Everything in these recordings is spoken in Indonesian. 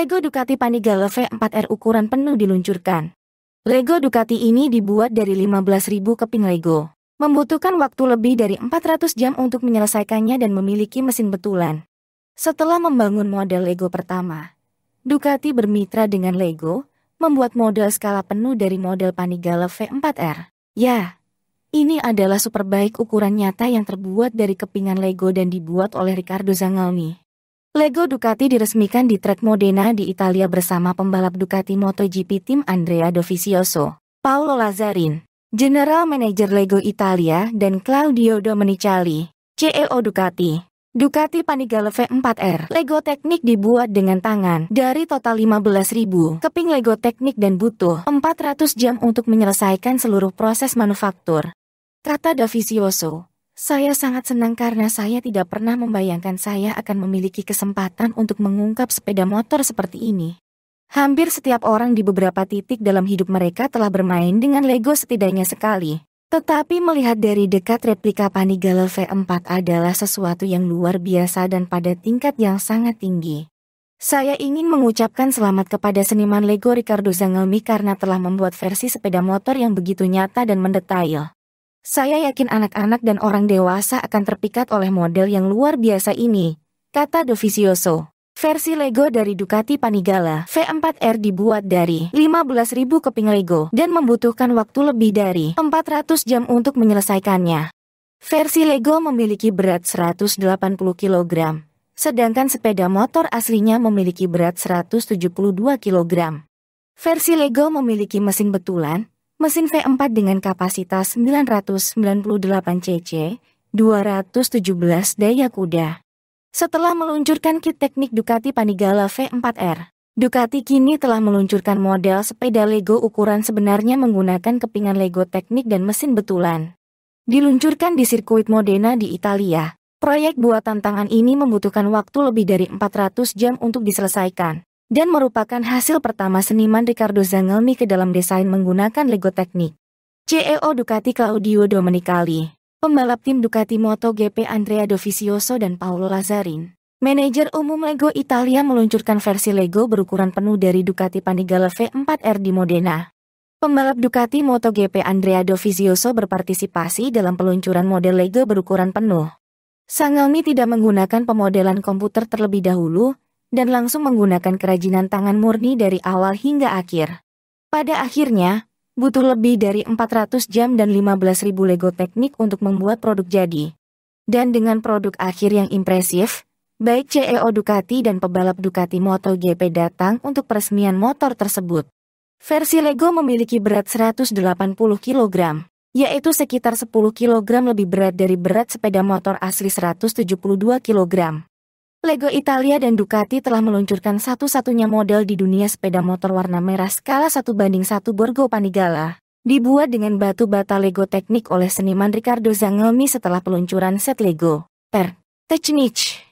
Lego Ducati Panigale V4R ukuran penuh diluncurkan. Lego Ducati ini dibuat dari 15.000 keping Lego. Membutuhkan waktu lebih dari 400 jam untuk menyelesaikannya dan memiliki mesin betulan. Setelah membangun model Lego pertama, Ducati bermitra dengan Lego, membuat model skala penuh dari model Panigale V4R. Ya, ini adalah superbike ukuran nyata yang terbuat dari kepingan Lego dan dibuat oleh Ricardo Zangalmi. Lego Ducati diresmikan di Trek Modena di Italia bersama pembalap Ducati MotoGP tim Andrea Dovizioso, Paolo Lazzarin, General Manager Lego Italia dan Claudio Domenicali, CEO Ducati. Ducati Panigale V4R Lego Teknik dibuat dengan tangan dari total 15.000 keping Lego Teknik dan butuh 400 jam untuk menyelesaikan seluruh proses manufaktur. Kata Dovizioso. Saya sangat senang karena saya tidak pernah membayangkan saya akan memiliki kesempatan untuk mengungkap sepeda motor seperti ini. Hampir setiap orang di beberapa titik dalam hidup mereka telah bermain dengan Lego setidaknya sekali. Tetapi melihat dari dekat replika Panigale V4 adalah sesuatu yang luar biasa dan pada tingkat yang sangat tinggi. Saya ingin mengucapkan selamat kepada seniman Lego Ricardo Zangelmi karena telah membuat versi sepeda motor yang begitu nyata dan mendetail. Saya yakin anak-anak dan orang dewasa akan terpikat oleh model yang luar biasa ini, kata Dovizioso. Versi Lego dari Ducati Panigala V4R dibuat dari 15.000 keping Lego dan membutuhkan waktu lebih dari 400 jam untuk menyelesaikannya. Versi Lego memiliki berat 180 kg, sedangkan sepeda motor aslinya memiliki berat 172 kg. Versi Lego memiliki mesin betulan, mesin V4 dengan kapasitas 998 cc, 217 daya kuda. Setelah meluncurkan kit teknik Ducati Panigale V4R, Ducati kini telah meluncurkan model sepeda Lego ukuran sebenarnya menggunakan kepingan Lego teknik dan mesin betulan. Diluncurkan di sirkuit Modena di Italia, proyek buatan tangan ini membutuhkan waktu lebih dari 400 jam untuk diselesaikan dan merupakan hasil pertama seniman Ricardo Zangelmi ke dalam desain menggunakan Lego teknik. CEO Ducati Claudio Domenicali, pembalap tim Ducati MotoGP Andrea Dovizioso dan Paolo Lazzarin, manajer umum Lego Italia meluncurkan versi Lego berukuran penuh dari Ducati Panigale V4R di Modena. Pembalap Ducati MotoGP Andrea Dovizioso berpartisipasi dalam peluncuran model Lego berukuran penuh. Sangalmi tidak menggunakan pemodelan komputer terlebih dahulu, dan langsung menggunakan kerajinan tangan murni dari awal hingga akhir. Pada akhirnya, butuh lebih dari 400 jam dan 15.000 Lego teknik untuk membuat produk jadi. Dan dengan produk akhir yang impresif, baik CEO Ducati dan pebalap Ducati MotoGP datang untuk peresmian motor tersebut. Versi Lego memiliki berat 180 kg, yaitu sekitar 10 kg lebih berat dari berat sepeda motor asli 172 kg. Lego Italia dan Ducati telah meluncurkan satu-satunya model di dunia sepeda motor warna merah skala satu banding satu Borgo Panigala. Dibuat dengan batu bata Lego teknik oleh seniman Riccardo Zangelmi setelah peluncuran set Lego. Per. Technic.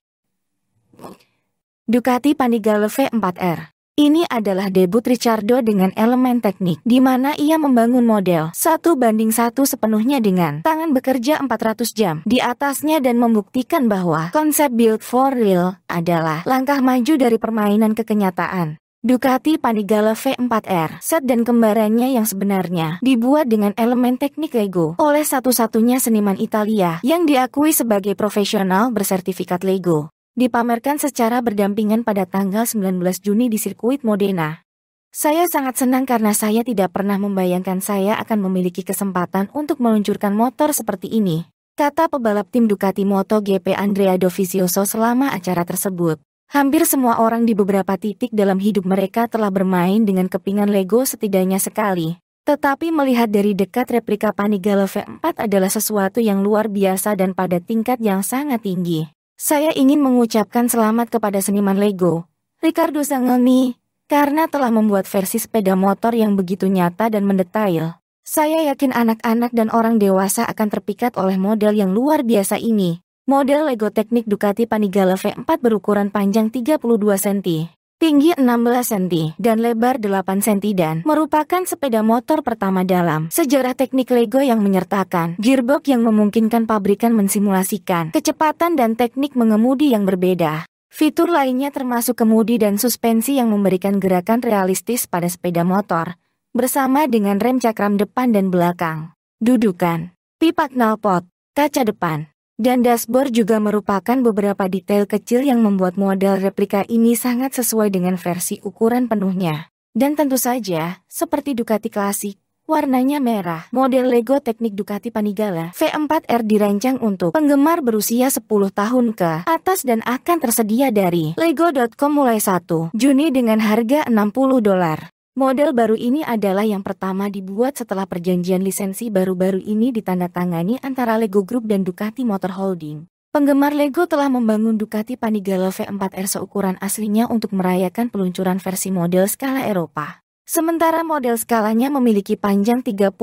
Ducati Panigale V4R. Ini adalah debut Ricardo dengan elemen teknik, di mana ia membangun model satu banding satu sepenuhnya dengan tangan bekerja 400 jam di atasnya dan membuktikan bahwa konsep build for real adalah langkah maju dari permainan ke kenyataan. Ducati Panigale V4R, set dan kembarannya yang sebenarnya dibuat dengan elemen teknik Lego oleh satu-satunya seniman Italia yang diakui sebagai profesional bersertifikat Lego dipamerkan secara berdampingan pada tanggal 19 Juni di sirkuit Modena. Saya sangat senang karena saya tidak pernah membayangkan saya akan memiliki kesempatan untuk meluncurkan motor seperti ini, kata pebalap tim Ducati MotoGP Andrea Dovizioso selama acara tersebut. Hampir semua orang di beberapa titik dalam hidup mereka telah bermain dengan kepingan Lego setidaknya sekali. Tetapi melihat dari dekat replika Panigale V4 adalah sesuatu yang luar biasa dan pada tingkat yang sangat tinggi. Saya ingin mengucapkan selamat kepada seniman Lego, Ricardo Sangoni, karena telah membuat versi sepeda motor yang begitu nyata dan mendetail. Saya yakin anak-anak dan orang dewasa akan terpikat oleh model yang luar biasa ini. Model Lego Teknik Ducati Panigale V4 berukuran panjang 32 cm tinggi 16 cm dan lebar 8 cm dan merupakan sepeda motor pertama dalam sejarah teknik Lego yang menyertakan gearbox yang memungkinkan pabrikan mensimulasikan kecepatan dan teknik mengemudi yang berbeda. Fitur lainnya termasuk kemudi dan suspensi yang memberikan gerakan realistis pada sepeda motor, bersama dengan rem cakram depan dan belakang, dudukan, pipa knalpot, kaca depan, dan dashboard juga merupakan beberapa detail kecil yang membuat model replika ini sangat sesuai dengan versi ukuran penuhnya. Dan tentu saja, seperti Ducati klasik, warnanya merah. Model Lego teknik Ducati Panigale V4R dirancang untuk penggemar berusia 10 tahun ke atas dan akan tersedia dari lego.com mulai 1 Juni dengan harga 60 dolar. Model baru ini adalah yang pertama dibuat setelah perjanjian lisensi baru-baru ini ditandatangani antara Lego Group dan Ducati Motor Holding. Penggemar Lego telah membangun Ducati Panigale V4R seukuran aslinya untuk merayakan peluncuran versi model skala Eropa. Sementara model skalanya memiliki panjang 32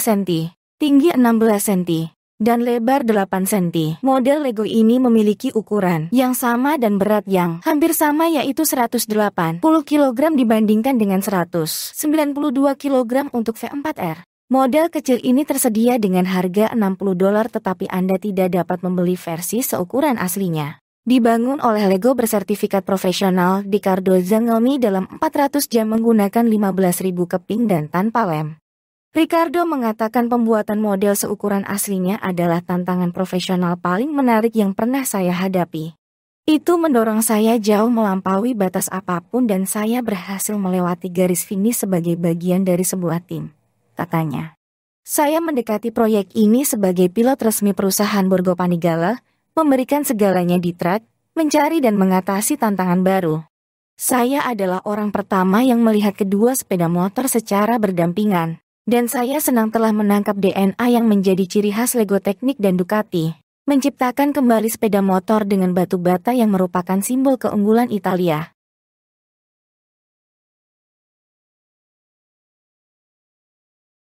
cm, tinggi 16 cm, dan lebar 8 cm. Model Lego ini memiliki ukuran yang sama dan berat yang hampir sama yaitu 180 kg dibandingkan dengan 192 kg untuk V4R. Model kecil ini tersedia dengan harga 60 dolar tetapi Anda tidak dapat membeli versi seukuran aslinya. Dibangun oleh Lego bersertifikat profesional di Cardo Zangelmi dalam 400 jam menggunakan 15.000 keping dan tanpa lem. Ricardo mengatakan pembuatan model seukuran aslinya adalah tantangan profesional paling menarik yang pernah saya hadapi. Itu mendorong saya jauh melampaui batas apapun dan saya berhasil melewati garis finish sebagai bagian dari sebuah tim, katanya. Saya mendekati proyek ini sebagai pilot resmi perusahaan Borgo Panigale, memberikan segalanya di track, mencari dan mengatasi tantangan baru. Saya adalah orang pertama yang melihat kedua sepeda motor secara berdampingan. Dan saya senang telah menangkap DNA yang menjadi ciri khas Lego Teknik dan Ducati. Menciptakan kembali sepeda motor dengan batu bata yang merupakan simbol keunggulan Italia.